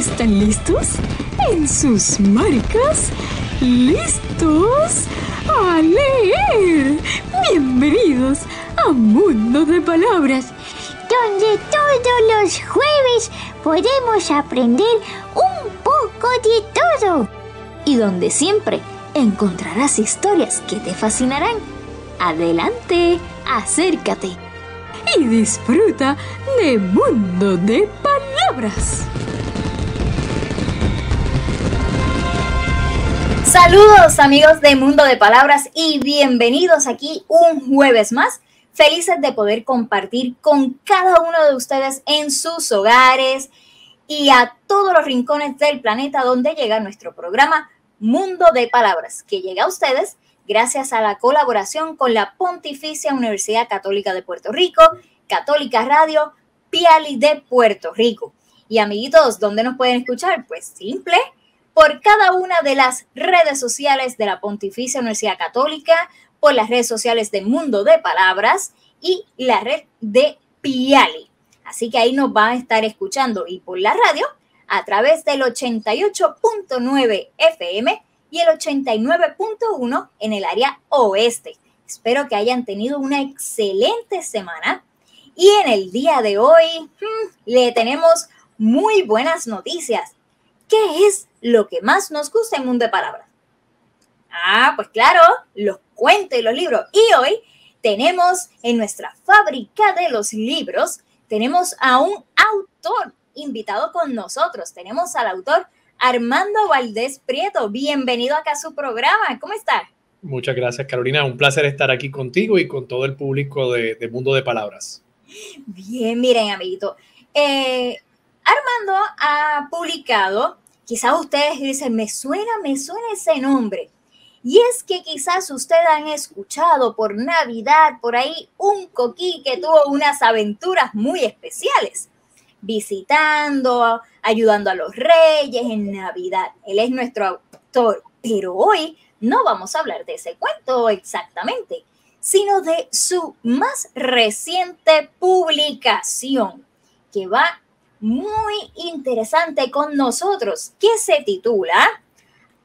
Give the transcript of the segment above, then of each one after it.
¿Están listos? En sus marcas, listos a leer. Bienvenidos a Mundo de Palabras, donde todos los jueves podemos aprender un poco de todo. Y donde siempre encontrarás historias que te fascinarán. Adelante, acércate y disfruta de Mundo de Palabras. Saludos amigos de Mundo de Palabras y bienvenidos aquí un jueves más. Felices de poder compartir con cada uno de ustedes en sus hogares y a todos los rincones del planeta donde llega nuestro programa Mundo de Palabras, que llega a ustedes gracias a la colaboración con la Pontificia Universidad Católica de Puerto Rico, Católica Radio, Piali de Puerto Rico. Y amiguitos, ¿dónde nos pueden escuchar? Pues simple, por cada una de las redes sociales de la Pontificia Universidad Católica, por las redes sociales de Mundo de Palabras y la red de Piali. Así que ahí nos van a estar escuchando y por la radio a través del 88.9 FM y el 89.1 en el área oeste. Espero que hayan tenido una excelente semana y en el día de hoy hmm, le tenemos muy buenas noticias ¿Qué es lo que más nos gusta en Mundo de Palabras? Ah, pues claro, los cuentos y los libros. Y hoy tenemos en nuestra fábrica de los libros, tenemos a un autor invitado con nosotros. Tenemos al autor Armando Valdés Prieto. Bienvenido acá a su programa. ¿Cómo está? Muchas gracias, Carolina. Un placer estar aquí contigo y con todo el público de, Mundo de Palabras. Bien, miren, amiguito. Eh, Armando ha publicado Quizás ustedes dicen, me suena, me suena ese nombre. Y es que quizás ustedes han escuchado por Navidad, por ahí, un coquí que tuvo unas aventuras muy especiales, visitando, ayudando a los reyes en Navidad. Él es nuestro autor, pero hoy no vamos a hablar de ese cuento exactamente, sino de su más reciente publicación, que va muy interesante con nosotros que se titula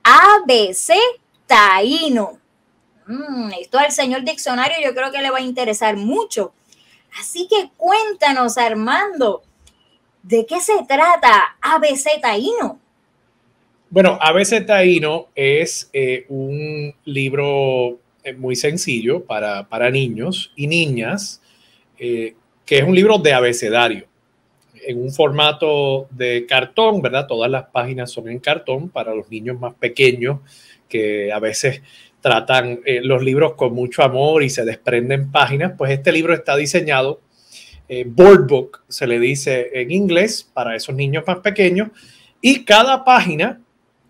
ABC Taíno. Mm, esto al señor diccionario yo creo que le va a interesar mucho. Así que cuéntanos, Armando, ¿de qué se trata ABC Taíno? Bueno, ABC Taíno es eh, un libro eh, muy sencillo para, niños y niñas, eh, que es un libro de abecedario en un formato de cartón, ¿verdad? Todas las páginas son en cartón para los niños más pequeños que a veces tratan eh, los libros con mucho amor y se desprenden páginas, pues este libro está diseñado, eh, board book se le dice en inglés, para esos niños más pequeños, y cada página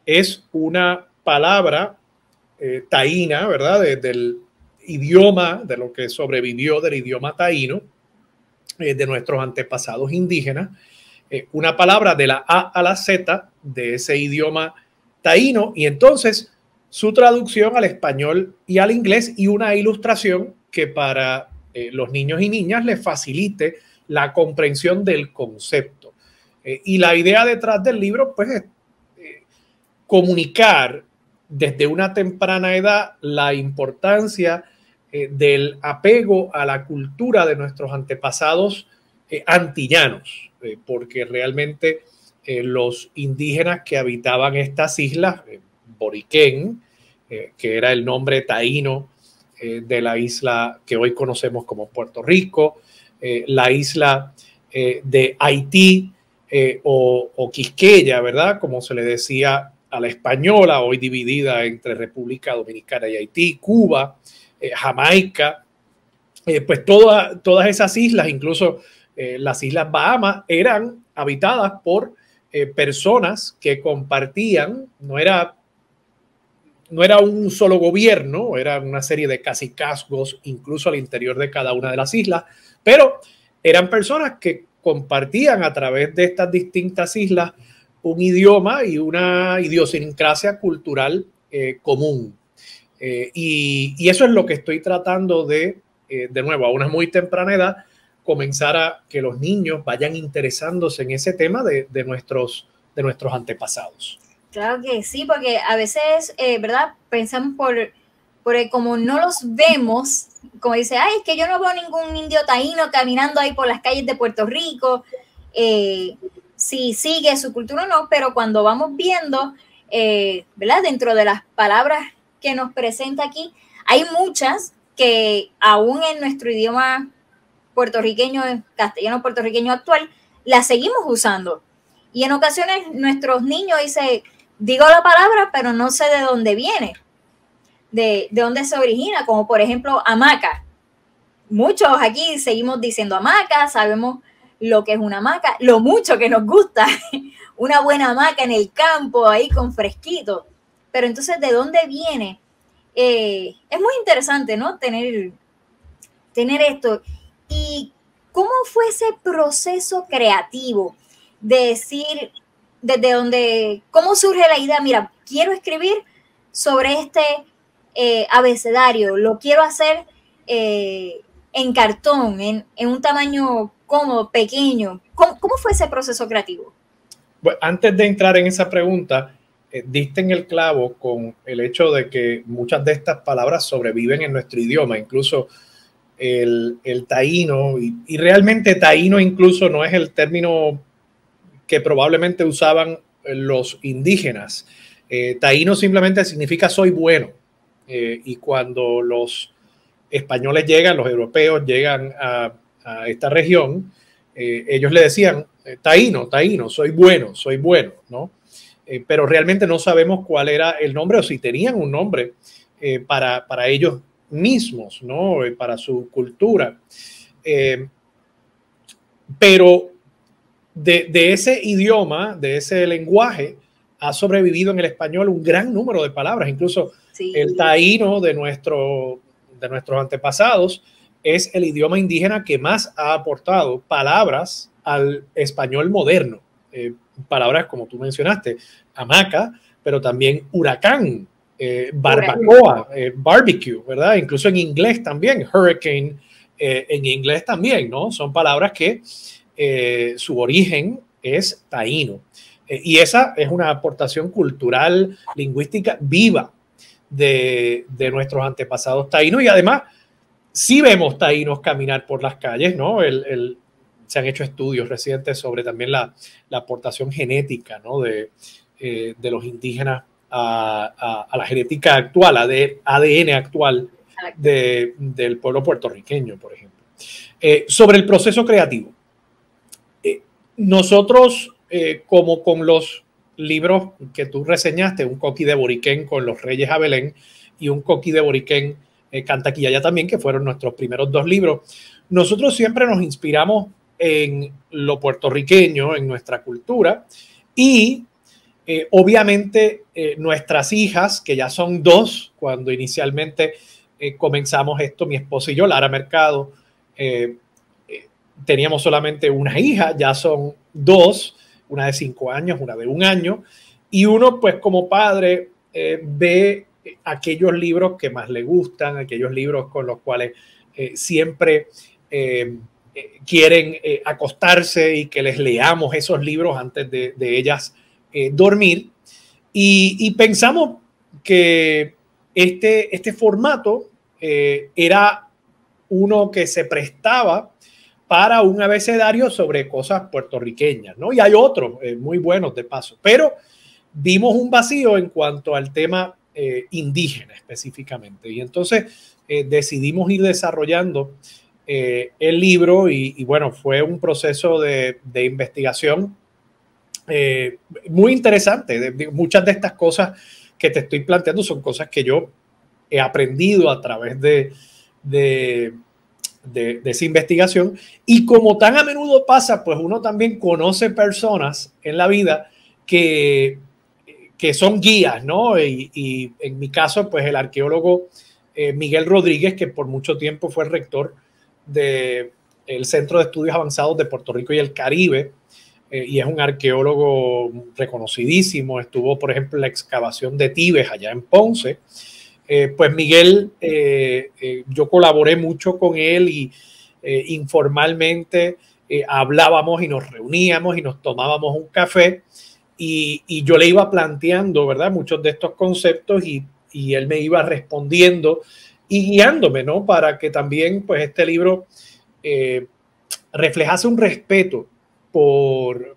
es una palabra eh, taína, ¿verdad? del idioma, de lo que sobrevivió del idioma taíno, eh, de nuestros antepasados indígenas, eh, una palabra de la A a la Z de ese idioma taíno y entonces su traducción al español y al inglés y una ilustración que para eh, los niños y niñas les facilite la comprensión del concepto. y la idea detrás del libro, pues, es comunicar desde una temprana edad la importancia eh, del apego a la cultura de nuestros antepasados eh, antillanos, eh, porque realmente los indígenas que habitaban estas islas, Boriquén, que era el nombre taíno de la isla que hoy conocemos como Puerto Rico, la isla de Haití o, o Quisqueya, ¿verdad? Como se le decía a la española, hoy dividida entre República Dominicana y Haití, Cuba, eh, Jamaica, eh, pues todas esas islas, incluso eh, las islas Bahamas, eran habitadas por personas que compartían, no era, no era un solo gobierno, era una serie de casicazgos, incluso al interior de cada una de las islas, pero eran personas que compartían a través de estas distintas islas un idioma y una idiosincrasia cultural común. Eh, y, eso es lo que estoy tratando de, eh, de nuevo, a una muy temprana edad, comenzar a que los niños vayan interesándose en ese tema de, de nuestros, de nuestros antepasados. Claro que sí, porque a veces, eh, ¿verdad? Pensamos por, por como no los vemos, como dice, ay, es que yo no veo ningún indio taíno caminando ahí por las calles de Puerto Rico, si sigue su cultura o no, pero cuando vamos viendo, ¿verdad? Dentro de las palabras que nos presenta aquí, hay muchas que aún en nuestro idioma puertorriqueño, castellano puertorriqueño actual, las seguimos usando. Y en ocasiones nuestros niños dicen, digo la palabra, pero no sé de dónde viene, de, de dónde se origina, como por ejemplo hamaca. Muchos aquí seguimos diciendo hamaca, sabemos lo que es una hamaca, lo mucho que nos gusta, una buena hamaca en el campo, ahí con fresquito. Pero entonces, ¿de dónde viene? Eh, es muy interesante, ¿no? Tener, tener esto. ¿Y cómo fue ese proceso creativo de decir, desde dónde, cómo surge la idea, mira, quiero escribir sobre este eh, abecedario, lo quiero hacer eh, en cartón, en, un tamaño cómodo, pequeño. ¿Cómo, fue ese proceso creativo? antes de entrar en esa pregunta, disten eh, diste en el clavo con el hecho de que muchas de estas palabras sobreviven en nuestro idioma, incluso el, el taíno, y, realmente taíno incluso no es el término que probablemente usaban los indígenas. Eh, taíno simplemente significa soy bueno, eh, y cuando los españoles llegan, los europeos llegan a, a esta región, ellos le decían, taíno, taíno, soy bueno, soy bueno, ¿no? Eh, pero realmente no sabemos cuál era el nombre o si tenían un nombre eh, para, ellos mismos, ¿no? Eh, para su cultura. pero de, ese idioma, de ese lenguaje, ha sobrevivido en el español un gran número de palabras, incluso el taíno de, de nuestros antepasados es el idioma indígena que más ha aportado palabras al español moderno. Eh, palabras como tú mencionaste, hamaca, pero también huracán, eh, barbacoa, eh, barbecue, ¿verdad? Incluso en inglés también, hurricane, en inglés también, ¿no? Son palabras que su origen es taíno. y esa es una aportación cultural, lingüística viva de, nuestros antepasados taínos y además si vemos taínos caminar por las calles, ¿no? el, se han hecho estudios recientes sobre también la, aportación genética eh, de, los indígenas a, la genética actual, a ADN actual del pueblo puertorriqueño, por ejemplo. Eh, sobre el proceso creativo. Eh, nosotros, como con los libros que tú reseñaste, un coqui de Boriquén con los Reyes a y un coqui de Boriquén Cantaquilla ya también, que fueron nuestros primeros dos libros, nosotros siempre nos inspiramos en lo puertorriqueño, en nuestra cultura. Y eh, obviamente eh, nuestras hijas, que ya son dos, cuando inicialmente eh, comenzamos esto, mi esposa y yo, Lara Mercado, teníamos solamente una hija, ya son dos, una de cinco años, una de un año, y uno pues como padre ve aquellos libros que más le gustan, aquellos libros con los cuales siempre eh, quieren eh, acostarse y que les leamos esos libros antes de, ellas eh, dormir. Y, pensamos que este, este formato era uno que se prestaba para un abecedario sobre cosas puertorriqueñas, ¿no? Y hay otros muy buenos de paso, pero vimos un vacío en cuanto al tema indígena específicamente. Y entonces decidimos ir desarrollando eh, el libro y, bueno, fue un proceso de, investigación eh, muy interesante. muchas de estas cosas que te estoy planteando son cosas que yo he aprendido a través de, de, esa investigación y como tan a menudo pasa, pues uno también conoce personas en la vida que, que son guías, ¿no? Y, en mi caso, pues el arqueólogo eh, Miguel Rodríguez, que por mucho tiempo fue rector del Centro de Estudios Avanzados de Puerto Rico y el Caribe, eh, y es un arqueólogo reconocidísimo, estuvo, por ejemplo, en la excavación de Tibes allá en Ponce. Eh, pues Miguel, eh, yo colaboré mucho con él y informalmente hablábamos y nos reuníamos y nos tomábamos un café y, yo le iba planteando, ¿verdad? Muchos de estos conceptos y, y él me iba respondiendo y guiándome, ¿no? Para que también, pues, este libro eh, reflejase un respeto por,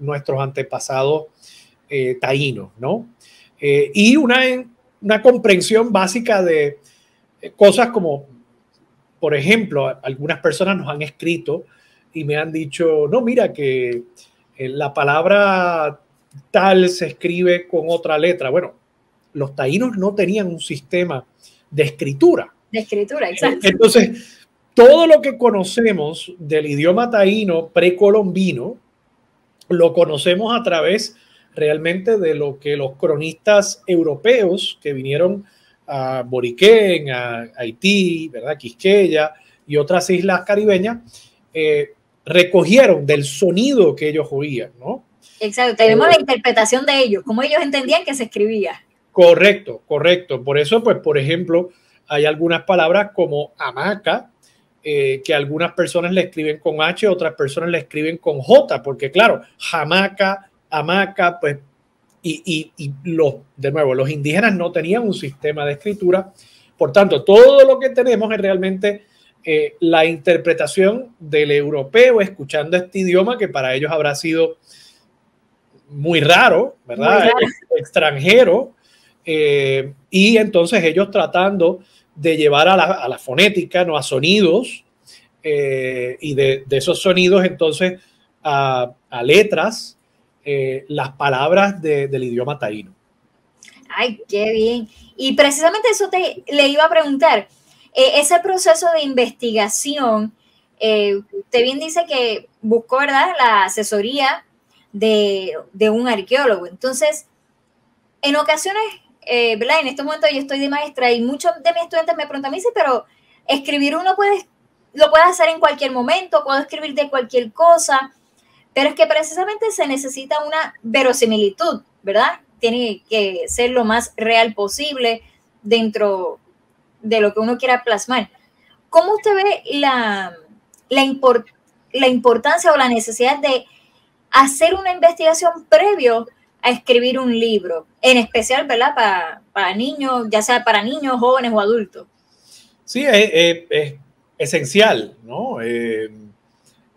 nuestros antepasados eh, taínos, ¿no? Eh, y una, una comprensión básica de cosas como, por ejemplo, algunas personas nos han escrito y me han dicho, no, mira que la palabra tal se escribe con otra letra. Bueno, los taínos no tenían un sistema de escritura. De escritura, eh, exacto. Entonces, todo lo que conocemos del idioma taíno precolombino, lo conocemos a través realmente de lo que los cronistas europeos que vinieron a Boriquén, a Haití, ¿verdad? Quisqueya y otras islas caribeñas, eh, recogieron del sonido que ellos oían, ¿no? Exacto, tenemos eh, la interpretación de ellos, cómo ellos entendían que se escribía. Correcto, correcto. Por eso, pues, por ejemplo, hay algunas palabras como hamaca, eh, que algunas personas le escriben con H, otras personas le escriben con J, porque claro, hamaca, hamaca, pues, y, los, de nuevo, los indígenas no tenían un sistema de escritura. Por tanto, todo lo que tenemos es realmente eh, la interpretación del europeo escuchando este idioma que para ellos habrá sido muy raro, ¿verdad? Extranjero, eh, y entonces ellos tratando de llevar a la, fonética, ¿no? a sonidos, eh, y de, esos sonidos entonces a, letras, eh, las palabras del idioma taíno. Ay, qué bien. Y precisamente eso te le iba a preguntar. ese proceso de investigación, usted bien dice que buscó, ¿verdad?, la asesoría de, de un arqueólogo. Entonces, en ocasiones eh, ¿verdad? En este momento yo estoy de maestra y muchos de mis estudiantes me preguntan, me dicen, pero escribir uno puede, lo puede hacer en cualquier momento, puedo escribir de cualquier cosa, pero es que precisamente se necesita una verosimilitud, ¿verdad? Tiene que ser lo más real posible dentro de lo que uno quiera plasmar. ¿Cómo usted ve la, la, la importancia o la necesidad de hacer una investigación previo a escribir un libro, en especial, ¿verdad? Para, para niños, ya sea para niños, jóvenes o adultos. Sí, es, esencial, ¿no? Eh,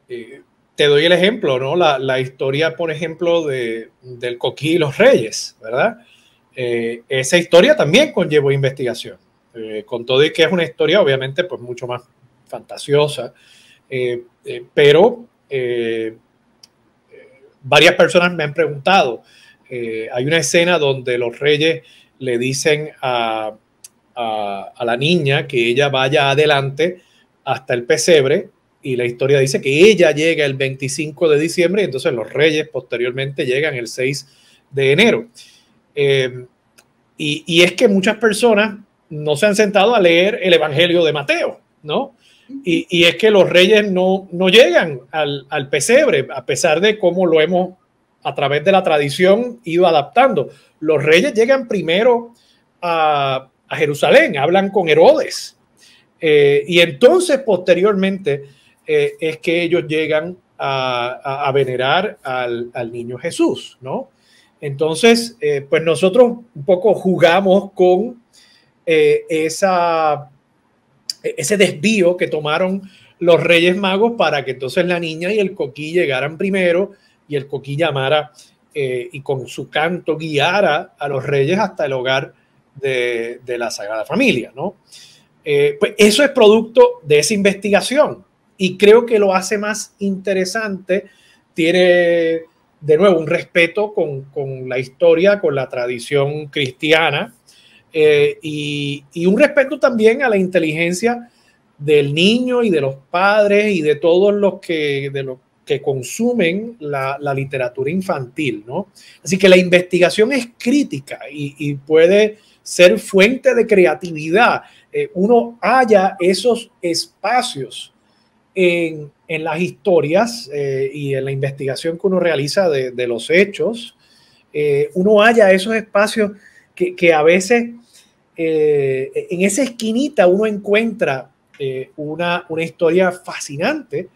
eh, te doy el ejemplo, ¿no? La, historia, por ejemplo, de, del Coquí y los Reyes, ¿verdad? Eh, esa historia también conllevó investigación, con todo y que es una historia, obviamente, pues mucho más fantasiosa, pero varias personas me han preguntado, eh, hay una escena donde los reyes le dicen a, la niña que ella vaya adelante hasta el pesebre y la historia dice que ella llega el 25 de diciembre y entonces los reyes posteriormente llegan el 6 de enero. Eh, y, es que muchas personas no se han sentado a leer el Evangelio de Mateo, ¿no? Y, es que los reyes no, llegan al, pesebre, a pesar de cómo lo hemos a través de la tradición ido adaptando. Los reyes llegan primero a, Jerusalén, hablan con Herodes. Eh, y entonces, posteriormente, eh, es que ellos llegan a, venerar al, niño Jesús, ¿no? Entonces, eh, pues nosotros un poco jugamos con esa, ese desvío que tomaron los Reyes Magos para que entonces la niña y el coquí llegaran primero y el Coquí llamara eh, y con su canto guiara a los reyes hasta el hogar de, la Sagrada Familia, ¿no? Eh, pues eso es producto de esa investigación y creo que lo hace más interesante, tiene de nuevo un respeto con, la historia, con la tradición cristiana eh, y, y un respeto también a la inteligencia del niño y de los padres y de todos los que, de los que consumen la, literatura infantil, ¿no? Así que la investigación es crítica y, puede ser fuente de creatividad. Eh, uno halla esos espacios en, las historias eh, y en la investigación que uno realiza de, los hechos. Eh, uno halla esos espacios que, a veces en esa esquinita uno encuentra una historia fascinante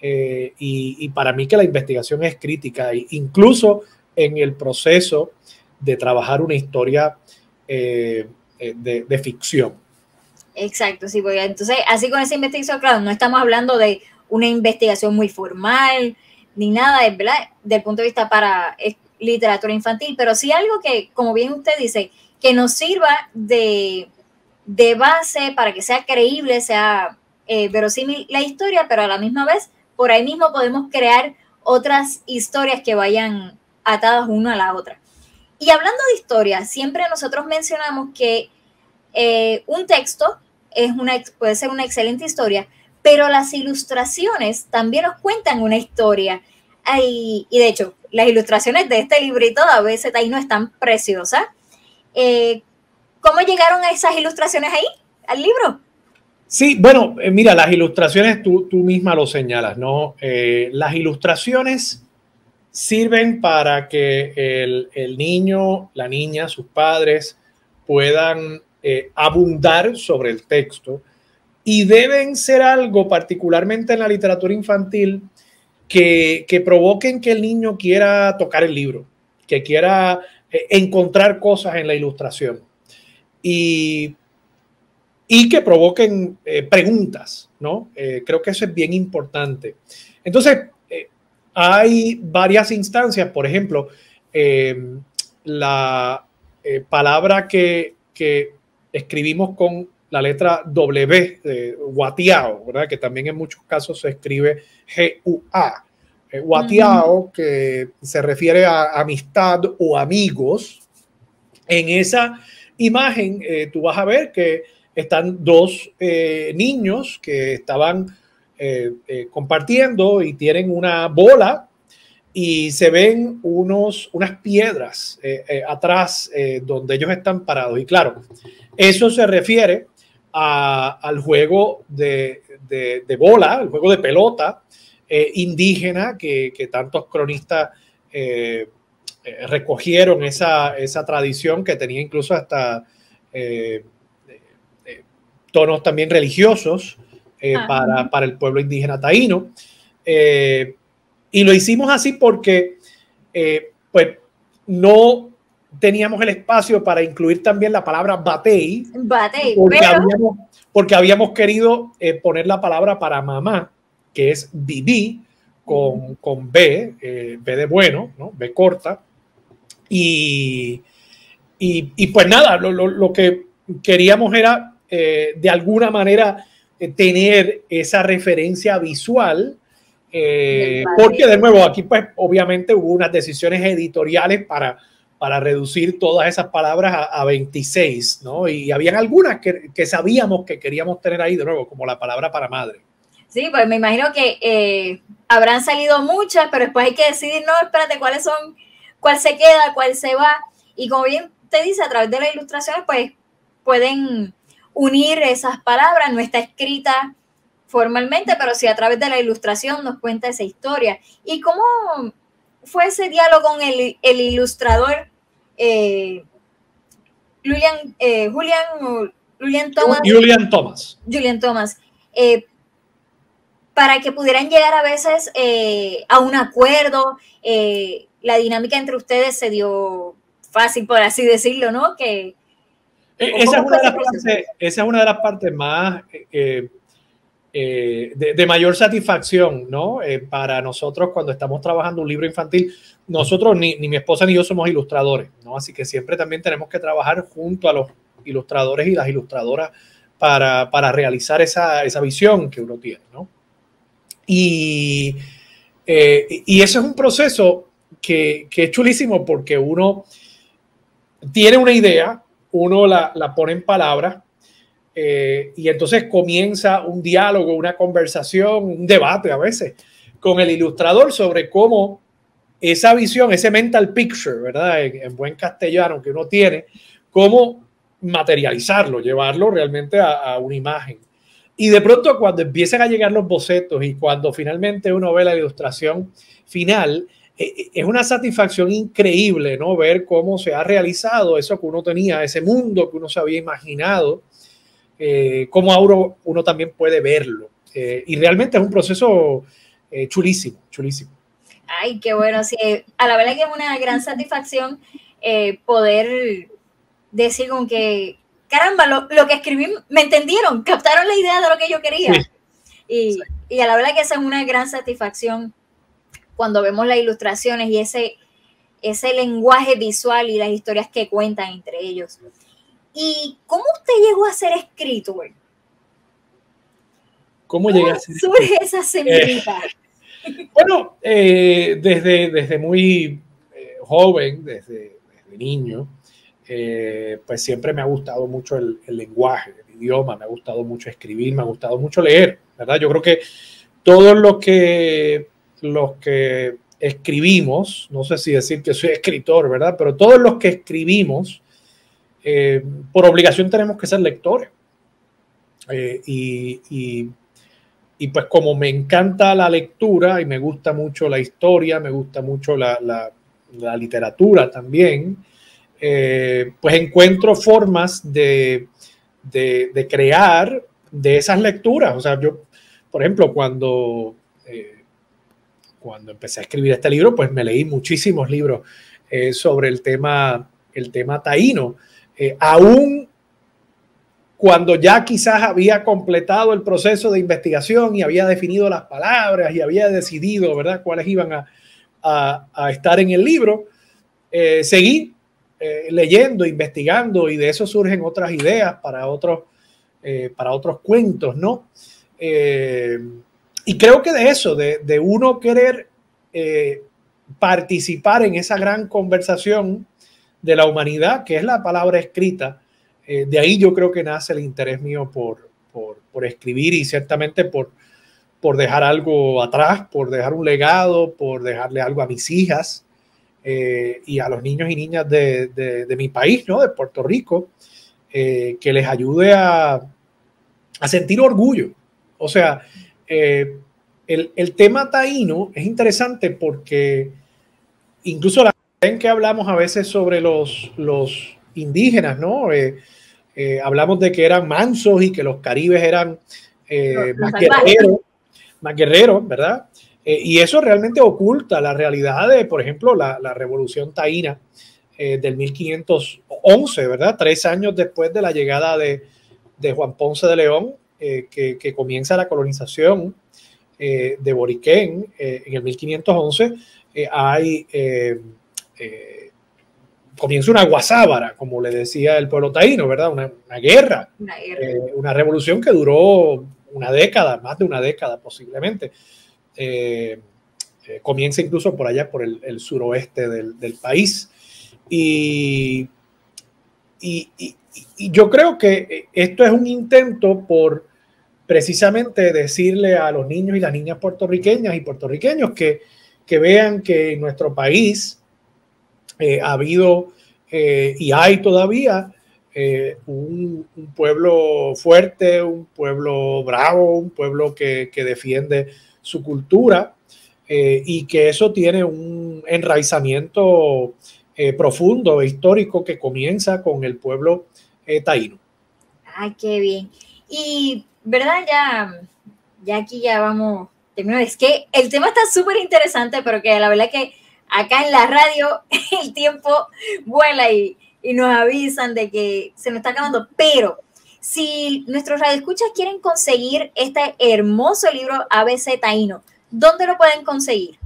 eh, y, para mí que la investigación es crítica, e incluso en el proceso de trabajar una historia eh, eh, de, ficción. Exacto, sí, a, entonces así con esa investigación, claro, no estamos hablando de una investigación muy formal ni nada, verdad, del punto de vista para literatura infantil, pero sí algo que, como bien usted dice, que nos sirva de, de base para que sea creíble, sea verosímil la historia, pero a la misma vez por ahí mismo podemos crear otras historias que vayan atadas una a la otra. Y hablando de historia, siempre nosotros mencionamos que eh, un texto es una, puede ser una excelente historia, pero las ilustraciones también nos cuentan una historia. y de hecho, las ilustraciones de este librito veces ahí no están preciosas. Eh, ¿Cómo llegaron a esas ilustraciones ahí, al libro? Sí, bueno, eh, mira, las ilustraciones tú, tú, misma lo señalas, ¿no? Eh, las ilustraciones sirven para que el, niño, la niña, sus padres puedan eh, abundar sobre el texto y deben ser algo, particularmente en la literatura infantil, que, que provoquen que el niño quiera tocar el libro, que quiera encontrar cosas en la ilustración. Y y que provoquen eh, preguntas, ¿no? Eh, creo que eso es bien importante. Entonces, eh, hay varias instancias, por ejemplo, em, la palabra que, escribimos con la letra W, guatiao, ¿verdad? Que también en muchos casos se escribe G-U-A. guatiao, que se refiere a amistad o amigos. En esa imagen, tú vas a ver que están dos eh, niños que estaban eh, eh, compartiendo y tienen una bola y se ven unos, unas piedras atrás donde ellos están parados. Y claro, eso se refiere al juego de, bola, el juego de pelota indígena que, tantos cronistas recogieron esa, esa, tradición que tenía incluso hasta también religiosos eh, ah. para, el pueblo indígena taíno. Eh, y lo hicimos así porque eh, pues, no teníamos el espacio para incluir también la palabra batei. porque, habíamos, porque, habíamos, querido poner la palabra para mamá, que es bibi, con, mm. con B, B de bueno, ¿no? B corta. Y, pues nada, lo, lo que queríamos era eh, de alguna manera eh, tener esa referencia visual. Eh, porque de nuevo, aquí pues obviamente hubo unas decisiones editoriales para, para reducir todas esas palabras a, 26, ¿no? Y habían algunas que, que, sabíamos que queríamos tener ahí de nuevo, como la palabra para madre. Sí, pues me imagino que habrán salido muchas, pero después hay que decidir, no, espérate, cuáles son, cuál se queda, cuál se va. Y como bien te dice, a través de las ilustraciones, pues pueden unir esas palabras, no está escrita formalmente, pero sí a través de la ilustración nos cuenta esa historia. ¿Y cómo fue ese diálogo con el, ilustrador eh, Julian, eh, Julian, Thomas? Julian Thomas. Julian Thomas. Eh, para que pudieran llegar a veces a un acuerdo, la dinámica entre ustedes se dio fácil, por así decirlo, ¿no? Que eh, esa es, una de las partes, más eh, eh, de, mayor satisfacción, ¿no? para nosotros cuando estamos trabajando un libro infantil, nosotros ni, mi esposa ni yo somos ilustradores, ¿no? Así que siempre también tenemos que trabajar junto a los ilustradores y las ilustradoras para, realizar esa, visión que uno tiene, Y, y eso es un proceso que, que es chulísimo porque uno tiene una idea, uno la, pone en palabras eh, y entonces comienza un diálogo, una conversación, un debate a veces con el ilustrador sobre cómo esa visión, ese mental picture, ¿verdad? En, buen castellano que uno tiene, cómo materializarlo, llevarlo realmente a una imagen. Y de pronto cuando empiezan a llegar los bocetos y cuando finalmente uno ve la ilustración final, e, e, es una satisfacción increíble, ¿no? Ver cómo se ha realizado eso que uno tenía, ese mundo que uno se había imaginado, eh, cómo uno también puede verlo. Eh, y realmente es un proceso eh, chulísimo, chulísimo. Ay, qué bueno, sí. A la verdad que es una gran satisfacción eh, poder decir con que, caramba, lo, que escribí, me entendieron, captaron la idea de lo que yo quería. Y, y a la verdad que esa es una gran satisfacción cuando vemos las ilustraciones y ese, ese lenguaje visual y las historias que cuentan entre ellos. ¿Y cómo usted llegó a ser escritor? ¿Cómo, ¿Cómo a ser Surge esa eh, semillita. bueno, eh, desde, desde muy eh, joven, desde, niño, pues siempre me ha gustado mucho el, el lenguaje, el idioma, me ha gustado mucho escribir, me ha gustado mucho leer, ¿verdad? Yo creo que todo lo que los que escribimos, no sé si decir que soy escritor, ¿verdad? Pero todos los que escribimos, eh, por obligación tenemos que ser lectores. Eh, y, pues como me encanta la lectura y me gusta mucho la historia, me gusta mucho la, literatura también, eh, pues encuentro formas de, crear de esas lecturas. O sea, yo, por ejemplo, cuando cuando empecé a escribir este libro, pues me leí muchísimos libros eh, sobre el tema, el tema taíno. Eh, aún cuando ya quizás había completado el proceso de investigación y había definido las palabras y había decidido, ¿verdad?, cuáles iban a, estar en el libro, eh, seguí leyendo, investigando y de eso surgen otras ideas para otros, para otros cuentos, ¿no? Y creo que de eso, de, uno querer eh, participar en esa gran conversación de la humanidad, que es la palabra escrita, eh, de ahí yo creo que nace el interés mío por, por, escribir y ciertamente por, por dejar algo atrás, por dejar un legado, por dejarle algo a mis hijas eh, y a los niños y niñas de, mi país, ¿no? de Puerto Rico, que les ayude a, a sentir orgullo. O sea, eh, el, tema taíno es interesante porque incluso la en que hablamos a veces sobre los, los indígenas, ¿no? Eh, eh, hablamos de que eran mansos y que los caribes eran más, guerreros, más ¿verdad? y eso realmente oculta la realidad de, por ejemplo, la, revolución taína del 1511, ¿verdad? Tres años después de la llegada de Juan Ponce de León, eh, que, comienza la colonización eh, de Boriquén eh, en el 1511, hay, comienza una guasábara, como le decía el pueblo taíno, ¿verdad? Una, guerra, una, revolución que duró una década, más de una década posiblemente. comienza incluso por allá, por el, suroeste del, país. y, yo creo que esto es un intento por precisamente decirle a los niños y las niñas puertorriqueñas y puertorriqueños que, vean que en nuestro país eh, ha habido eh, y hay todavía eh, un, pueblo fuerte, un pueblo bravo, un pueblo que, defiende su cultura y que eso tiene un enraizamiento profundo profundo, e histórico, que comienza con el pueblo taíno. Ay, qué bien. Y ¿verdad? Ya, ya aquí ya vamos Es que el tema está súper interesante, pero que la verdad que acá en la radio el tiempo vuela y, nos avisan de que se nos está acabando. Pero si nuestros radioescuchas quieren conseguir este hermoso libro ABC Taíno, ¿dónde lo pueden conseguir?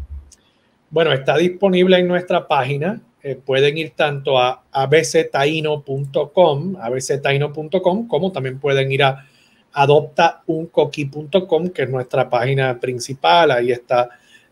Bueno, está disponible en nuestra página. Eh, pueden ir tanto a abctaino.com, abctaino.com, como también pueden ir a Adopta adoptauncoqui.com, que es nuestra página principal. Ahí está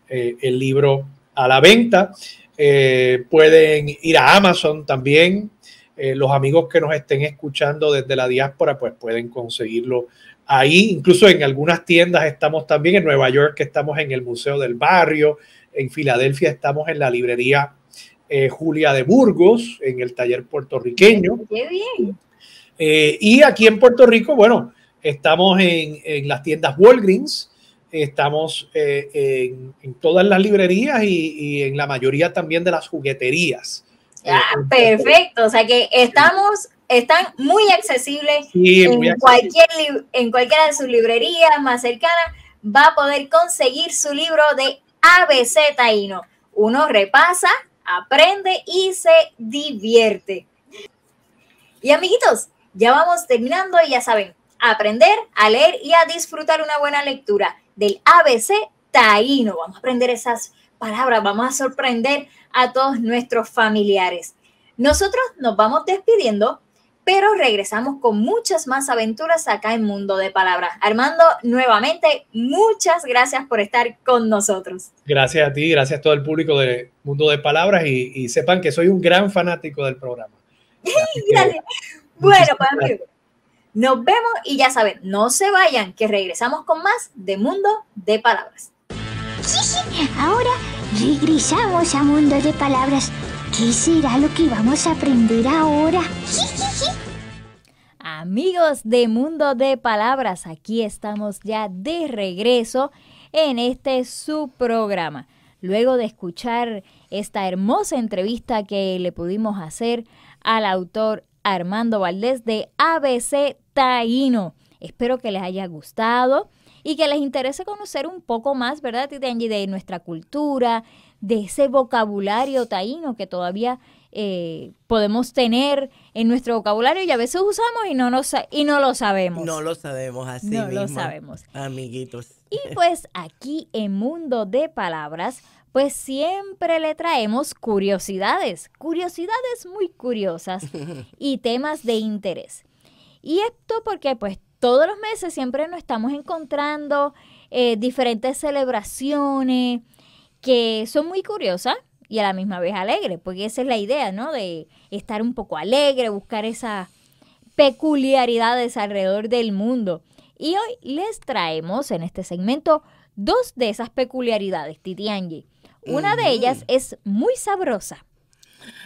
eh, el libro a la venta. Eh, pueden ir a Amazon también. Eh, los amigos que nos estén escuchando desde la diáspora, pues pueden conseguirlo ahí. Incluso en algunas tiendas estamos también. En Nueva York estamos en el Museo del Barrio. En Filadelfia estamos en la librería Julia de Burgos, en el taller puertorriqueño. Qué bien. y aquí en Puerto Rico, bueno, Estamos en, las tiendas Walgreens, estamos eh, en, todas las librerías y, en la mayoría también de las jugueterías. Ah, perfecto, o sea que estamos están muy accesibles en, cualquier, en cualquiera de sus librerías más cercanas. Va a poder conseguir su libro de ABC Taino. Uno repasa, aprende y se divierte. Y amiguitos, ya vamos terminando y ya saben, aprender, a leer y a disfrutar una buena lectura del ABC taíno. Vamos a aprender esas palabras, vamos a sorprender a todos nuestros familiares. Nosotros nos vamos despidiendo, pero regresamos con muchas más aventuras acá en Mundo de Palabras. Armando, nuevamente, muchas gracias por estar con nosotros. Gracias a ti, gracias a todo el público de Mundo de Palabras y, sepan que soy un gran fanático del programa. Bueno, mí... Nos vemos y ya saben, no se vayan, que regresamos con más de Mundo de Palabras. ahora regresamos a Mundo de Palabras. ¿Qué será lo que vamos a aprender ahora? Sí, sí, sí. Amigos de Mundo de Palabras, aquí estamos ya de regreso en este su programa. Luego de escuchar esta hermosa entrevista que le pudimos hacer al autor Armando Valdés de ABC taíno. Espero que les haya gustado y que les interese conocer un poco más, ¿verdad, Titi de nuestra cultura, de ese vocabulario taíno que todavía eh, podemos tener en nuestro vocabulario y a veces usamos y no, nos, y no lo sabemos. No lo sabemos así. No lo sabemos. Amiguitos. Y pues aquí en Mundo de Palabras, pues siempre le traemos curiosidades, curiosidades muy curiosas y temas de interés. Y esto porque pues todos los meses siempre nos estamos encontrando eh, diferentes celebraciones que son muy curiosas y a la misma vez alegres, porque esa es la idea, ¿no? De estar un poco alegre, buscar esas peculiaridades alrededor del mundo. Y hoy les traemos en este segmento dos de esas peculiaridades, Titi Angie. Una de ellas es muy sabrosa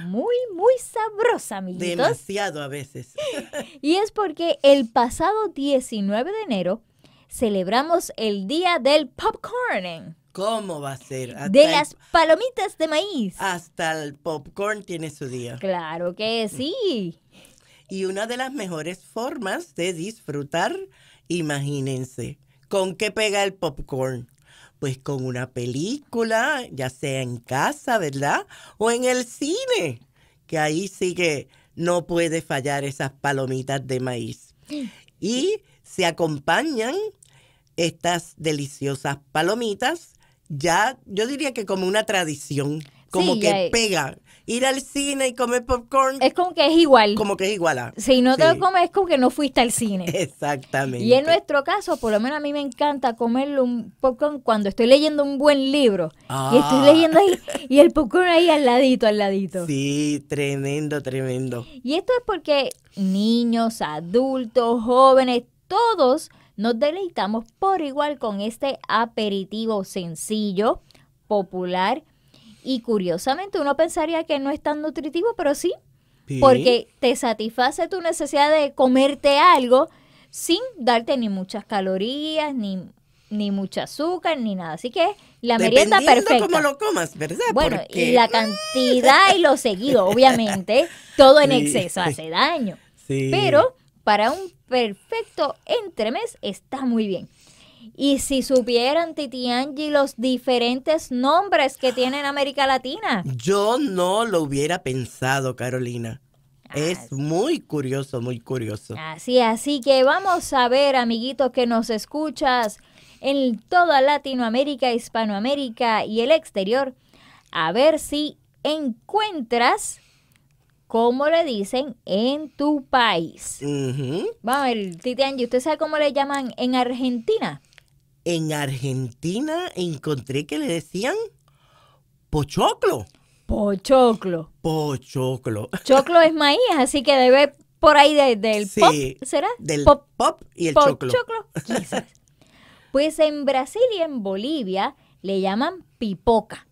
muy, muy sabrosa, amiguitos. Demasiado a veces. Y es porque el pasado 19 de enero celebramos el Día del Popcorn. ¿Cómo va a ser? de las palomitas de maíz. Hasta el popcorn tiene su día. Claro que sí. Y una de las mejores formas de disfrutar, imagínense, ¿con qué pega el popcorn? pues con una película, ya sea en casa, ¿verdad? O en el cine, que ahí sí que no puede fallar esas palomitas de maíz. Y se acompañan estas deliciosas palomitas, ya yo diría que como una tradición, como que pega ir al cine y comer popcorn. Es como que es igual. Como que es igual. si no te lo comes, es como que no fuiste al cine. Exactamente. Y en nuestro caso, por lo menos a mí me encanta comerle un popcorn cuando estoy leyendo un buen libro. Y estoy ah. leyendo ahí, y el popcorn ahí al ladito, al ladito. Sí, tremendo, tremendo. Y esto es porque niños, adultos, jóvenes, todos nos deleitamos por igual con este aperitivo sencillo, popular y curiosamente uno pensaría que no es tan nutritivo, pero sí, porque te satisface tu necesidad de comerte algo sin darte ni muchas calorías, ni ni mucho azúcar, ni nada. Así que la merienda perfecta. como lo comas, ¿verdad? Bueno, y la cantidad y lo seguido, obviamente, todo en exceso hace daño. Pero para un perfecto entremés está muy bien. Y si supieran, Titi Angie, los diferentes nombres que tiene en América Latina. Yo no lo hubiera pensado, Carolina. Es muy curioso, muy curioso. Así, así que vamos a ver, amiguitos que nos escuchas en toda Latinoamérica, Hispanoamérica y el exterior, a ver si encuentras cómo le dicen en tu país. Vamos a ver, Titi Angie, ¿usted sabe cómo le llaman en Argentina? en Argentina encontré que le decían pochoclo. Pochoclo. Pochoclo. Choclo es maíz, así que debe por ahí del pop, ¿será? Del pop, pop y el choclo. Quizás. pues en Brasil y en Bolivia le llaman pipoca.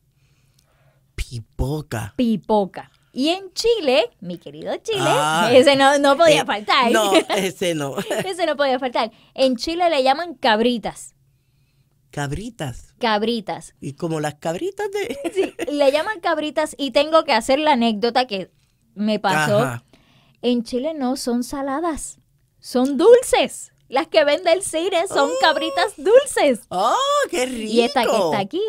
Pipoca. Pipoca. Y en Chile, mi querido Chile, ah, ese no, podía eh, faltar. No, ese no. ese no podía faltar. En Chile le llaman cabritas. Cabritas. Cabritas. Y como las cabritas de... sí, le llaman cabritas y tengo que hacer la anécdota que me pasó. En Chile no son saladas, son dulces. Las que vende el cine son cabritas dulces. ¡Oh, qué rico! Y esta que está aquí,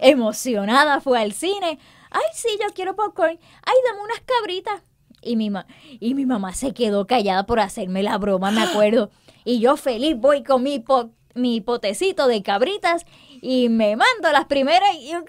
emocionada, fue al cine. ¡Ay, sí, yo quiero popcorn! ¡Ay, dame unas cabritas! Y mi, ma y mi mamá se quedó callada por hacerme la broma, me ¡Ah! acuerdo. Y yo feliz voy con mi popcorn mi potecito de cabritas y me mando las primeras y yo,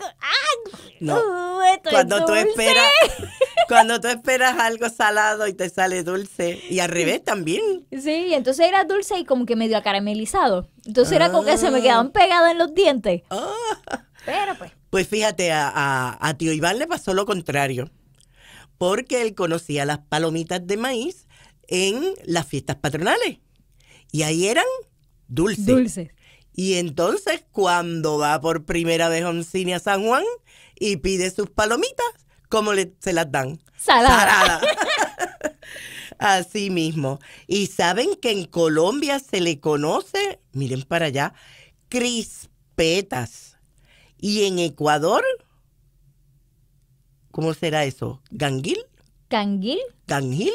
No. Uh, cuando tú esperas cuando tú esperas algo salado y te sale dulce y al revés también. Sí, entonces era dulce y como que medio caramelizado. Entonces era como que se me ah. quedaban pegados en los dientes. Ah. Pero pues. Pues fíjate, a, a tío Iván le pasó lo contrario, porque él conocía las palomitas de maíz en las fiestas patronales. Y ahí eran Dulce. Y entonces cuando va por primera vez cine a San Juan y pide sus palomitas, ¿cómo se las dan? Salada. Así mismo. Y saben que en Colombia se le conoce, miren para allá, crispetas. Y en Ecuador, ¿cómo será eso? ¿Ganguil? ¿Ganguil? ¿Ganguil? ganguil ¿Canguil?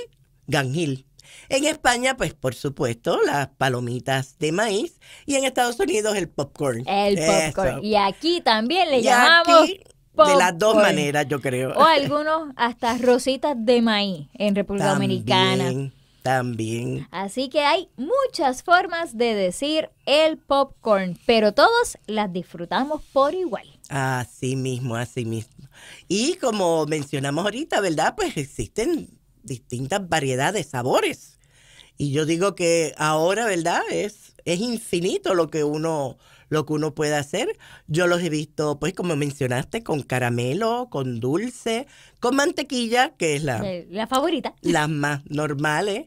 gangil gangil en España, pues por supuesto, las palomitas de maíz. Y en Estados Unidos, el popcorn. El popcorn. Y aquí también le llamamos. de las dos maneras, yo creo. O algunos hasta rositas de maíz en República Dominicana. También. Así que hay muchas formas de decir el popcorn, pero todos las disfrutamos por igual. Así mismo, así mismo. Y como mencionamos ahorita, ¿verdad? Pues existen distintas variedades, de sabores. Y yo digo que ahora, ¿verdad? Es, es infinito lo que uno lo que uno puede hacer. Yo los he visto, pues como mencionaste, con caramelo, con dulce, con mantequilla, que es la, la favorita. Las más normales.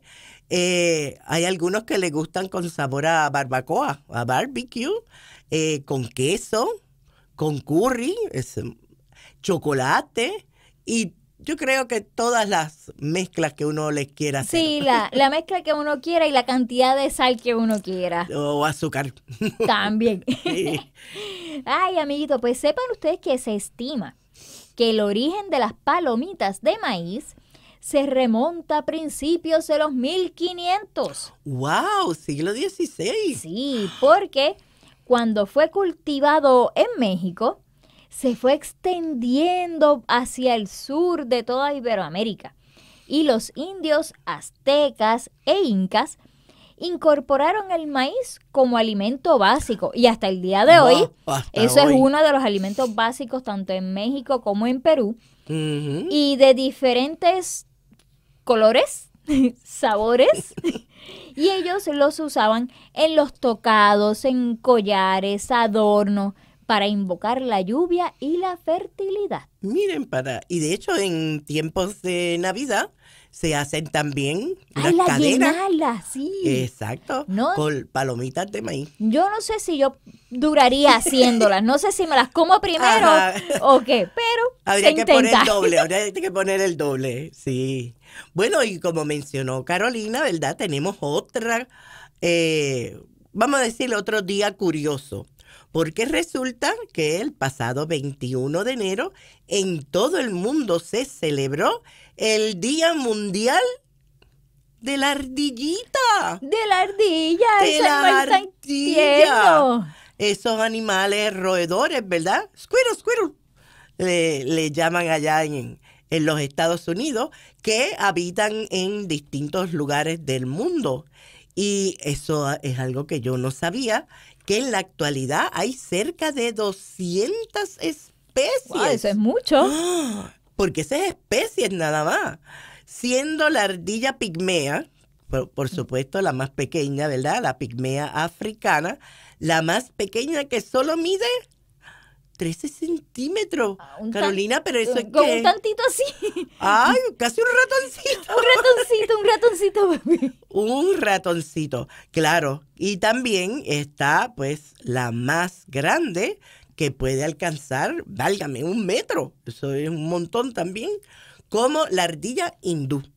Eh, hay algunos que le gustan con sabor a barbacoa, a barbecue, eh, con queso, con curry, es, chocolate y yo creo que todas las mezclas que uno les quiera hacer. Sí, la, mezcla que uno quiera y la cantidad de sal que uno quiera. O azúcar. También. Ay, amiguito, pues sepan ustedes que se estima que el origen de las palomitas de maíz se remonta a principios de los 1500. ¡Wow! Siglo XVI. Sí, porque cuando fue cultivado en México, se fue extendiendo hacia el sur de toda Iberoamérica y los indios aztecas e incas incorporaron el maíz como alimento básico y hasta el día de hoy eso es uno de los alimentos básicos tanto en México como en Perú y de diferentes colores, sabores y ellos los usaban en los tocados, en collares, adornos para invocar la lluvia y la fertilidad. Miren, para. Y de hecho, en tiempos de Navidad se hacen también las la sí. Exacto. ¿No? Con palomitas de maíz. Yo no sé si yo duraría haciéndolas. No sé si me las como primero o qué, pero. Habría que poner el doble, habría que poner el doble, sí. Bueno, y como mencionó Carolina, ¿verdad? Tenemos otra, eh, vamos a decir, otro día curioso porque resulta que el pasado 21 de enero en todo el mundo se celebró el Día Mundial de la Ardillita. De la ardilla. De la ardilla. Esos animales roedores, ¿verdad? Squirrel, squirrel. Le, le llaman allá en, en los Estados Unidos, que habitan en distintos lugares del mundo. Y eso es algo que yo no sabía que en la actualidad hay cerca de 200 especies. Wow, eso es mucho. Porque esas especies nada más. Siendo la ardilla pigmea, por, por, supuesto la más pequeña, ¿verdad? La pigmea africana, la más pequeña que solo mide 13 centímetros. Ah, Carolina, pero eso es que. un tantito así. Ay, casi un ratoncito. un ratoncito, un ratoncito, papi. Un ratoncito, claro. Y también está, pues, la más grande que puede alcanzar, válgame, un metro. Eso es un montón también. Como la ardilla hindú. La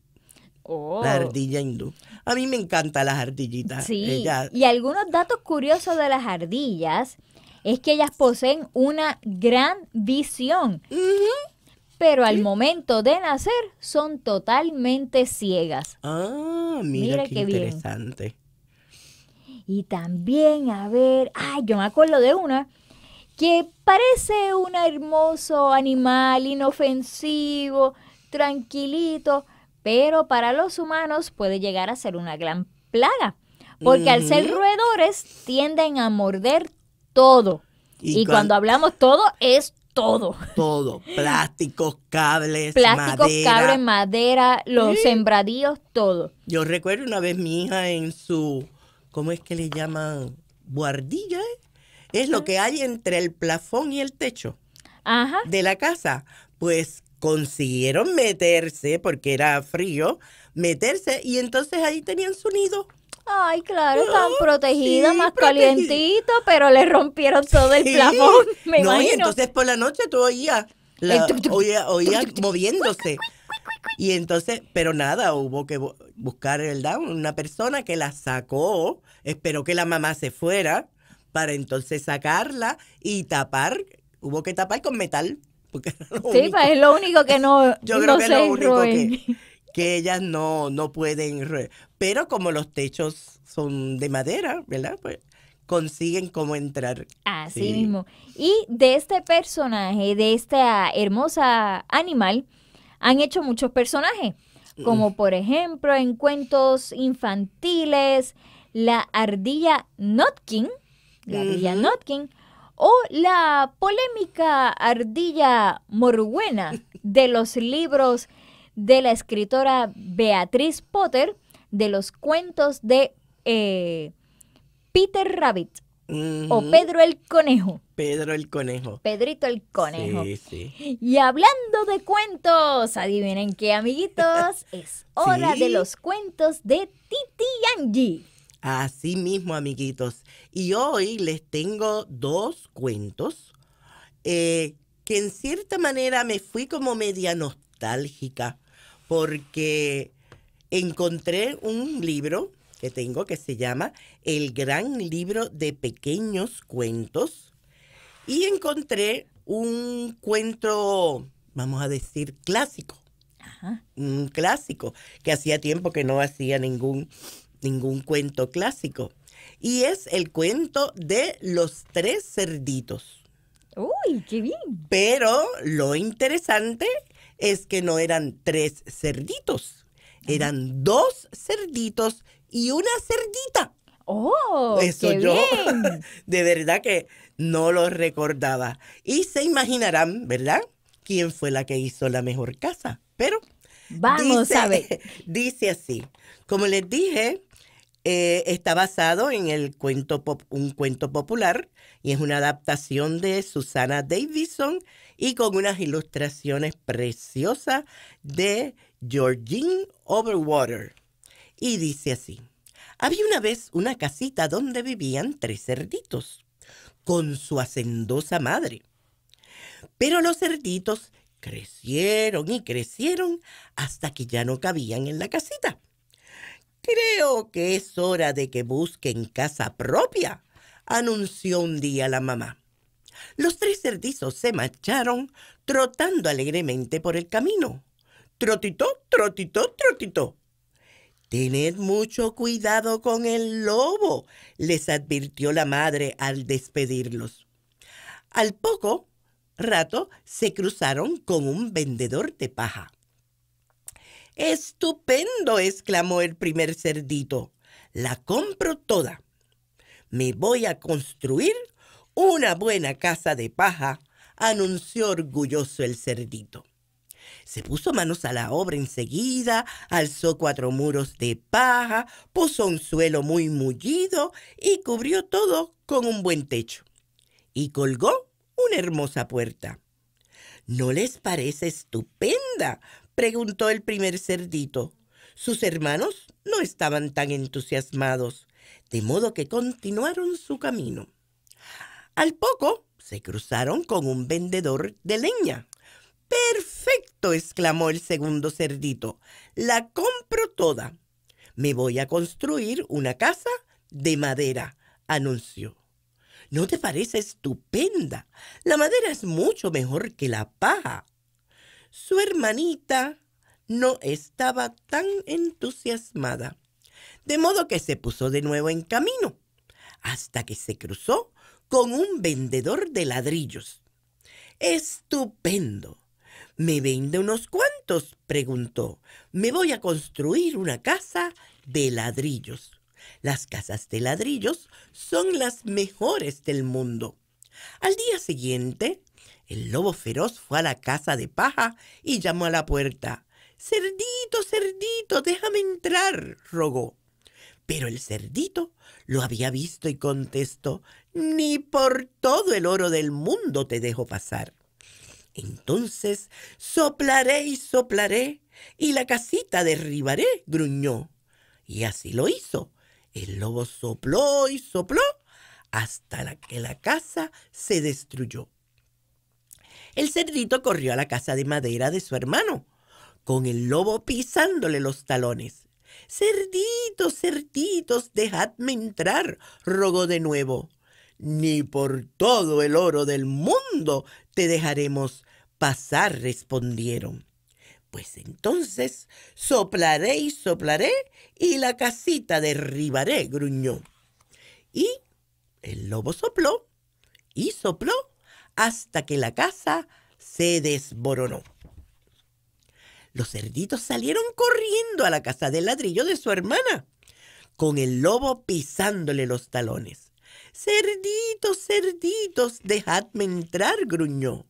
oh. ardilla hindú. A mí me encantan las ardillitas. Sí. Y algunos datos curiosos de las ardillas es que ellas poseen una gran visión. Pero al momento de nacer son totalmente ciegas. Ah, mira, qué, interesante. Y también, a ver, ay, yo me acuerdo de una que parece un hermoso animal inofensivo, tranquilito, pero para los humanos puede llegar a ser una gran plaga, porque al ser roedores tienden a morder todo. Y, cuando, hablamos todo, es todo. Todo. Plásticos, cables, Plásticos, cables, madera, los sembradíos, todo. Yo recuerdo una vez mi hija en su, ¿cómo es que le llaman? Guardilla, ¿eh? Es lo que hay entre el plafón y el techo de la casa. Pues consiguieron meterse, porque era frío, meterse, y entonces ahí tenían su nido. Ay, claro, tan ah, protegida, más calientito, pero le rompieron todo el plafón, no, Y entonces por la noche tú oías, oías moviéndose. Y entonces, pero nada, hubo que buscar, el ¿verdad? Una persona que la sacó, esperó que la mamá se fuera para entonces sacarla y tapar, hubo que tapar con metal. Porque sí, pues es lo único que no. Yo creo que es lo único que que ellas no, no pueden, pero como los techos son de madera, ¿verdad? Pues consiguen cómo entrar. Así mismo. Y de este personaje, de esta hermosa animal, han hecho muchos personajes, como mm. por ejemplo en cuentos infantiles, la ardilla Notkin, la ardilla Notkin, o la polémica ardilla morguena de los libros de la escritora Beatriz Potter de los cuentos de eh, Peter Rabbit o Pedro el Conejo. Pedro el Conejo. Pedrito el Conejo. Sí, sí. Y hablando de cuentos, adivinen qué, amiguitos, es hora de los cuentos de Titi Angie. Así mismo, amiguitos. Y hoy les tengo dos cuentos eh, que en cierta manera me fui como media nostálgica porque encontré un libro que tengo que se llama El Gran Libro de Pequeños Cuentos y encontré un cuento, vamos a decir, clásico. Un clásico, que hacía tiempo que no hacía ningún, ningún cuento clásico. Y es el cuento de los tres cerditos. Uy, qué bien. Pero lo interesante es que no eran tres cerditos, eran dos cerditos y una cerdita. ¡Oh! Eso yo de verdad que no lo recordaba. Y se imaginarán, ¿verdad? ¿Quién fue la que hizo la mejor casa? Pero... Vamos a ver. Dice así, como les dije, eh, está basado en el cuento un cuento popular y es una adaptación de Susana Davison y con unas ilustraciones preciosas de Georgine Overwater. Y dice así, había una vez una casita donde vivían tres cerditos con su hacendosa madre. Pero los cerditos crecieron y crecieron hasta que ya no cabían en la casita. Creo que es hora de que busquen casa propia, anunció un día la mamá. Los tres cerdizos se marcharon trotando alegremente por el camino. Trotito, trotito, trotito. Tened mucho cuidado con el lobo, les advirtió la madre al despedirlos. Al poco rato se cruzaron con un vendedor de paja. Estupendo, exclamó el primer cerdito. La compro toda. Me voy a construir una buena casa de paja, anunció orgulloso el cerdito. Se puso manos a la obra enseguida, alzó cuatro muros de paja, puso un suelo muy mullido y cubrió todo con un buen techo. Y colgó una hermosa puerta. ¿No les parece estupenda? preguntó el primer cerdito. Sus hermanos no estaban tan entusiasmados, de modo que continuaron su camino. Al poco se cruzaron con un vendedor de leña. Perfecto, exclamó el segundo cerdito. La compro toda. Me voy a construir una casa de madera, anunció. ¿No te parece estupenda? La madera es mucho mejor que la paja. Su hermanita no estaba tan entusiasmada, de modo que se puso de nuevo en camino, hasta que se cruzó con un vendedor de ladrillos. Estupendo. ¿Me vende unos cuantos? preguntó. Me voy a construir una casa de ladrillos. Las casas de ladrillos son las mejores del mundo. Al día siguiente, el lobo feroz fue a la casa de paja y llamó a la puerta. Cerdito, cerdito, déjame entrar, rogó. Pero el cerdito lo había visto y contestó, ni por todo el oro del mundo te dejo pasar. Entonces soplaré y soplaré, y la casita derribaré, gruñó. Y así lo hizo. El lobo sopló y sopló hasta que la casa se destruyó. El cerdito corrió a la casa de madera de su hermano, con el lobo pisándole los talones. Cerditos, cerditos, dejadme entrar, rogó de nuevo. Ni por todo el oro del mundo te dejaremos pasar, respondieron. Pues entonces soplaré y soplaré y la casita derribaré, gruñó. Y el lobo sopló y sopló hasta que la casa se desboronó. Los cerditos salieron corriendo a la casa del ladrillo de su hermana, con el lobo pisándole los talones. Cerditos, cerditos, dejadme entrar, gruñó.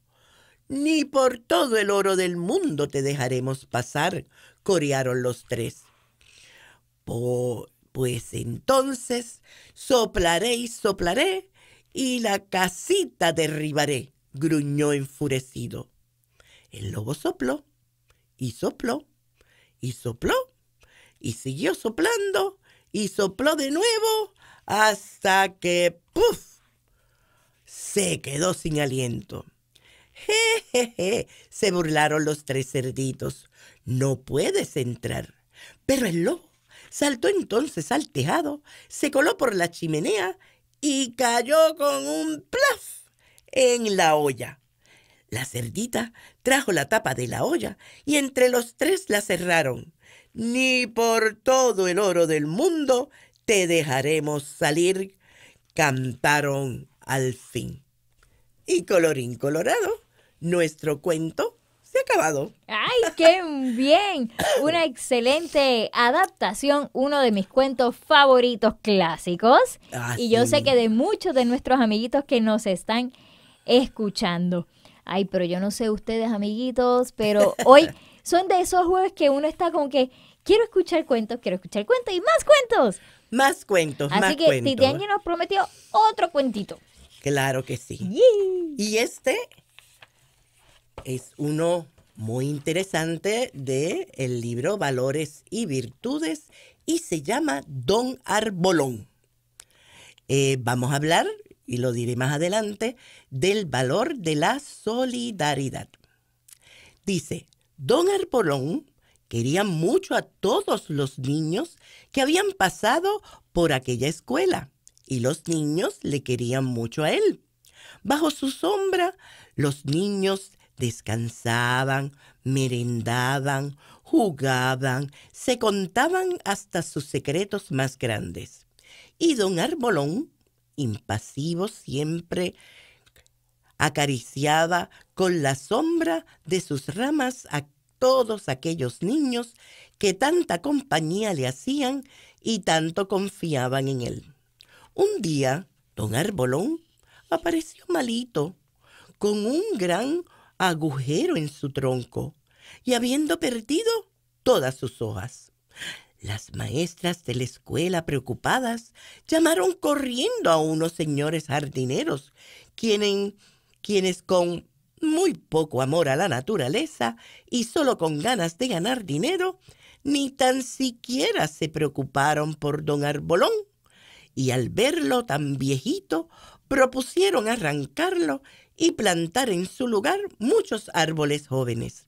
Ni por todo el oro del mundo te dejaremos pasar, corearon los tres. pues entonces soplaré y soplaré y la casita derribaré, gruñó enfurecido. El lobo sopló y sopló y sopló y siguió soplando y sopló de nuevo hasta que ¡puf! se quedó sin aliento. Jejeje, se burlaron los tres cerditos. No puedes entrar. Pero el lobo saltó entonces al tejado, se coló por la chimenea y cayó con un plaf en la olla. La cerdita trajo la tapa de la olla y entre los tres la cerraron. Ni por todo el oro del mundo te dejaremos salir, cantaron al fin. Y colorín colorado, nuestro cuento se ha acabado. ¡Ay, qué bien! Una excelente adaptación, uno de mis cuentos favoritos clásicos. Ah, y yo sé que de muchos de nuestros amiguitos que nos están escuchando. Ay, pero yo no sé ustedes, amiguitos, pero hoy son de esos jueves que uno está con que quiero escuchar cuentos, quiero escuchar cuentos y más cuentos. Más cuentos, Así que cuentos. nos prometió otro cuentito. Claro que sí. Y este es uno muy interesante de el libro Valores y Virtudes y se llama Don Arbolón. Eh, vamos a hablar, y lo diré más adelante, del valor de la solidaridad. Dice, Don Arbolón quería mucho a todos los niños que habían pasado por aquella escuela y los niños le querían mucho a él. Bajo su sombra, los niños Descansaban, merendaban, jugaban, se contaban hasta sus secretos más grandes. Y don Arbolón, impasivo siempre, acariciaba con la sombra de sus ramas a todos aquellos niños que tanta compañía le hacían y tanto confiaban en él. Un día, don Arbolón apareció malito, con un gran agujero en su tronco y habiendo perdido todas sus hojas. Las maestras de la escuela preocupadas llamaron corriendo a unos señores jardineros, quienes, quienes con muy poco amor a la naturaleza y solo con ganas de ganar dinero, ni tan siquiera se preocuparon por don Arbolón, y al verlo tan viejito, propusieron arrancarlo y plantar en su lugar muchos árboles jóvenes.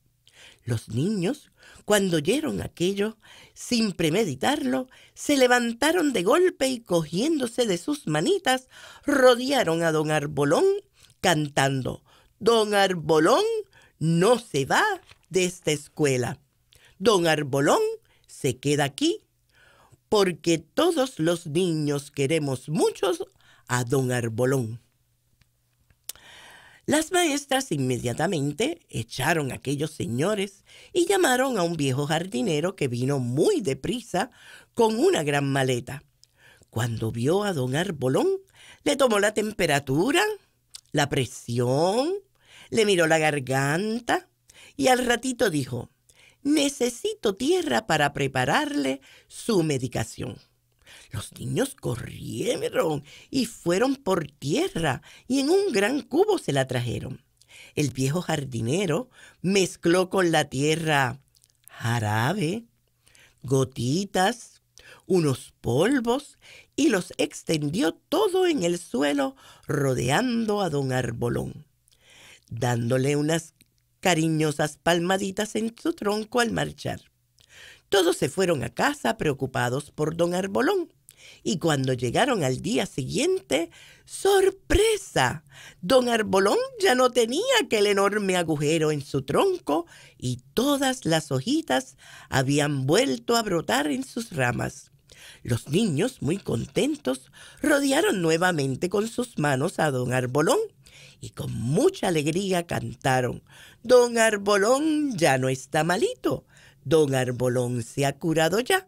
Los niños, cuando oyeron aquello, sin premeditarlo, se levantaron de golpe y cogiéndose de sus manitas, rodearon a don Arbolón cantando, Don Arbolón no se va de esta escuela. Don Arbolón se queda aquí, porque todos los niños queremos muchos a don Arbolón. Las maestras inmediatamente echaron a aquellos señores y llamaron a un viejo jardinero que vino muy deprisa con una gran maleta. Cuando vio a don Arbolón, le tomó la temperatura, la presión, le miró la garganta y al ratito dijo, necesito tierra para prepararle su medicación. Los niños corrieron y fueron por tierra y en un gran cubo se la trajeron. El viejo jardinero mezcló con la tierra jarabe, gotitas, unos polvos y los extendió todo en el suelo rodeando a don Arbolón, dándole unas cariñosas palmaditas en su tronco al marchar. Todos se fueron a casa preocupados por don Arbolón, y cuando llegaron al día siguiente, ¡sorpresa! Don Arbolón ya no tenía aquel enorme agujero en su tronco y todas las hojitas habían vuelto a brotar en sus ramas. Los niños, muy contentos, rodearon nuevamente con sus manos a don Arbolón y con mucha alegría cantaron, Don Arbolón ya no está malito, Don Arbolón se ha curado ya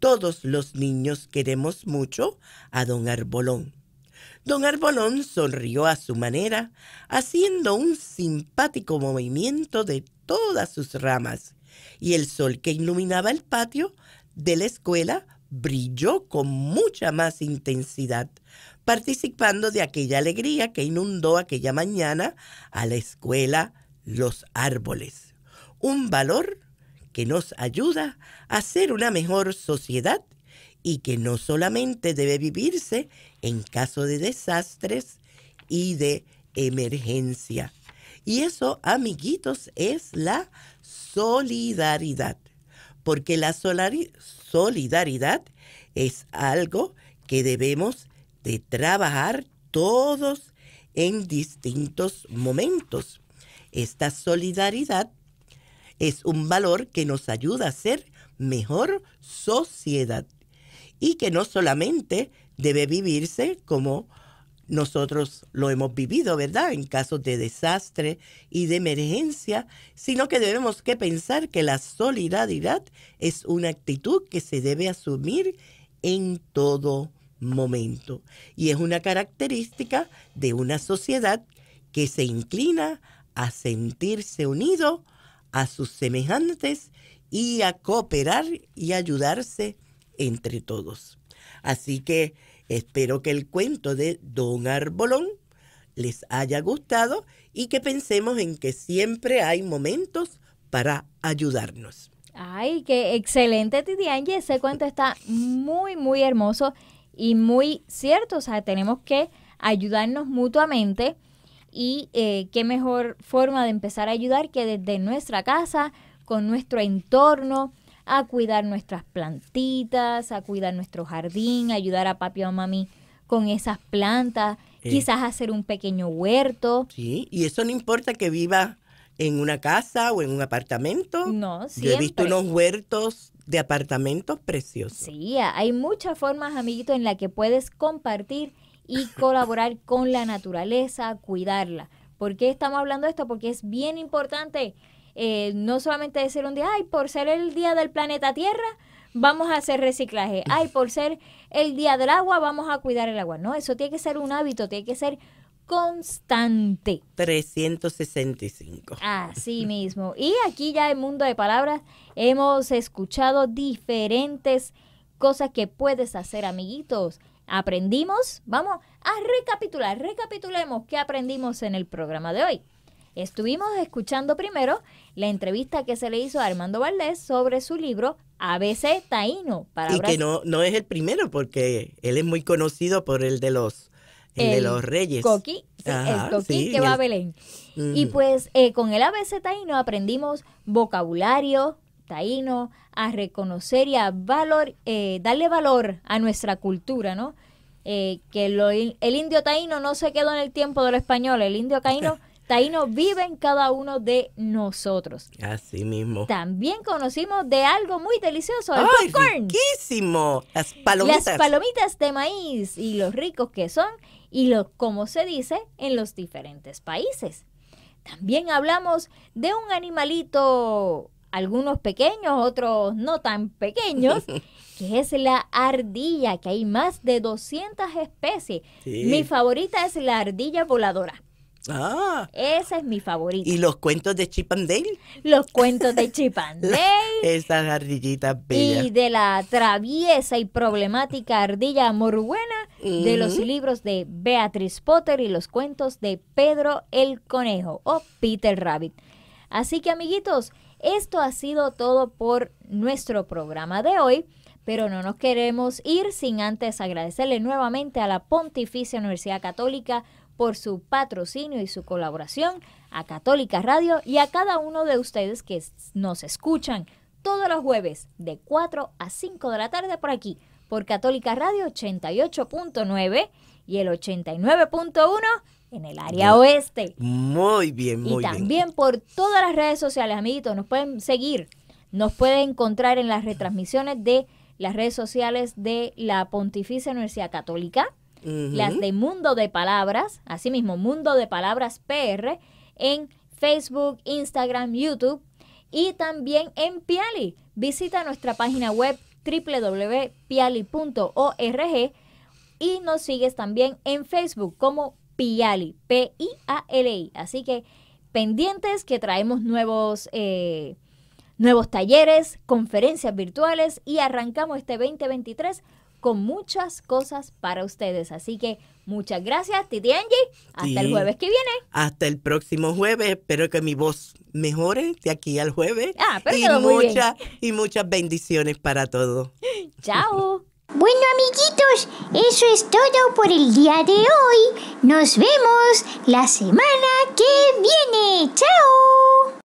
todos los niños queremos mucho a don Arbolón. Don Arbolón sonrió a su manera, haciendo un simpático movimiento de todas sus ramas, y el sol que iluminaba el patio de la escuela brilló con mucha más intensidad, participando de aquella alegría que inundó aquella mañana a la escuela Los Árboles. Un valor que nos ayuda a ser una mejor sociedad y que no solamente debe vivirse en caso de desastres y de emergencia. Y eso, amiguitos, es la solidaridad, porque la solidaridad es algo que debemos de trabajar todos en distintos momentos. Esta solidaridad es un valor que nos ayuda a ser mejor sociedad y que no solamente debe vivirse como nosotros lo hemos vivido, ¿verdad? En casos de desastre y de emergencia, sino que debemos que pensar que la solidaridad es una actitud que se debe asumir en todo momento y es una característica de una sociedad que se inclina a sentirse unido a sus semejantes y a cooperar y ayudarse entre todos. Así que espero que el cuento de Don Arbolón les haya gustado y que pensemos en que siempre hay momentos para ayudarnos. Ay, qué excelente, y Ese cuento está muy, muy hermoso y muy cierto. O sea, tenemos que ayudarnos mutuamente y eh, qué mejor forma de empezar a ayudar que desde nuestra casa, con nuestro entorno, a cuidar nuestras plantitas, a cuidar nuestro jardín, ayudar a papi o a mami con esas plantas, eh. quizás hacer un pequeño huerto. Sí, y eso no importa que viva en una casa o en un apartamento. No, sí he visto unos huertos de apartamentos preciosos. Sí, hay muchas formas, amiguito, en la que puedes compartir y colaborar con la naturaleza, cuidarla. ¿Por qué estamos hablando de esto? Porque es bien importante eh, no solamente decir un día, ay, por ser el día del planeta Tierra, vamos a hacer reciclaje. Ay, por ser el día del agua, vamos a cuidar el agua. No, eso tiene que ser un hábito, tiene que ser constante. 365. Así mismo. Y aquí ya en Mundo de Palabras hemos escuchado diferentes cosas que puedes hacer, amiguitos. Aprendimos, vamos a recapitular, recapitulemos qué aprendimos en el programa de hoy. Estuvimos escuchando primero la entrevista que se le hizo a Armando Valdés sobre su libro ABC Taíno. Y que no, no es el primero porque él es muy conocido por el de los, de los reyes. Coqui, el coquí que va a Belén. Y pues eh, con el ABC Taíno aprendimos vocabulario, Taíno a reconocer y a valor, eh, darle valor a nuestra cultura, ¿no? Eh, que el indio taíno no se quedó en el tiempo del español, el indio taíno, taíno vive en cada uno de nosotros. Así mismo. También conocimos de algo muy delicioso, el popcorn. Riquísimo! Las palomitas. Las palomitas de maíz y los ricos que son y lo, como se dice en los diferentes países. También hablamos de un animalito algunos pequeños, otros no tan pequeños, que es la ardilla, que hay más de 200 especies. Mi favorita es la ardilla voladora. Ah. Esa es mi favorita. ¿Y los cuentos de Chip and Dale? Los cuentos de Chip and Dale. Esas ardillitas bellas. Y de la traviesa y problemática ardilla moruena de los libros de Beatriz Potter y los cuentos de Pedro el Conejo o Peter Rabbit. Así que amiguitos, esto ha sido todo por nuestro programa de hoy. Pero no nos queremos ir sin antes agradecerle nuevamente a la Pontificia Universidad Católica por su patrocinio y su colaboración, a Católica Radio y a cada uno de ustedes que nos escuchan todos los jueves de 4 a 5 de la tarde por aquí, por Católica Radio 88.9 y el 89.1 en el área oeste. Muy bien, muy bien. Y también por todas las redes sociales, amiguitos, nos pueden seguir, nos pueden encontrar en las retransmisiones de las redes sociales de la Pontificia Universidad Católica, las de Mundo de Palabras, así mismo, Mundo de Palabras PR, en Facebook, Instagram, YouTube y también en Piali. Visita nuestra página web www.piali.org y nos sigues también en Facebook como Piali, P-I-A-L-I. Así que pendientes que traemos nuevos, eh, nuevos talleres, conferencias virtuales y arrancamos este 2023 con muchas cosas para ustedes. Así que muchas gracias, Titi Angie. Hasta el jueves que viene. Hasta el próximo jueves. Espero que mi voz mejore de aquí al jueves. Ah, y, muchas, y muchas bendiciones para todos. Chao. Bueno amiguitos, eso es todo por el día de hoy. Nos vemos la semana que viene. ¡Chao!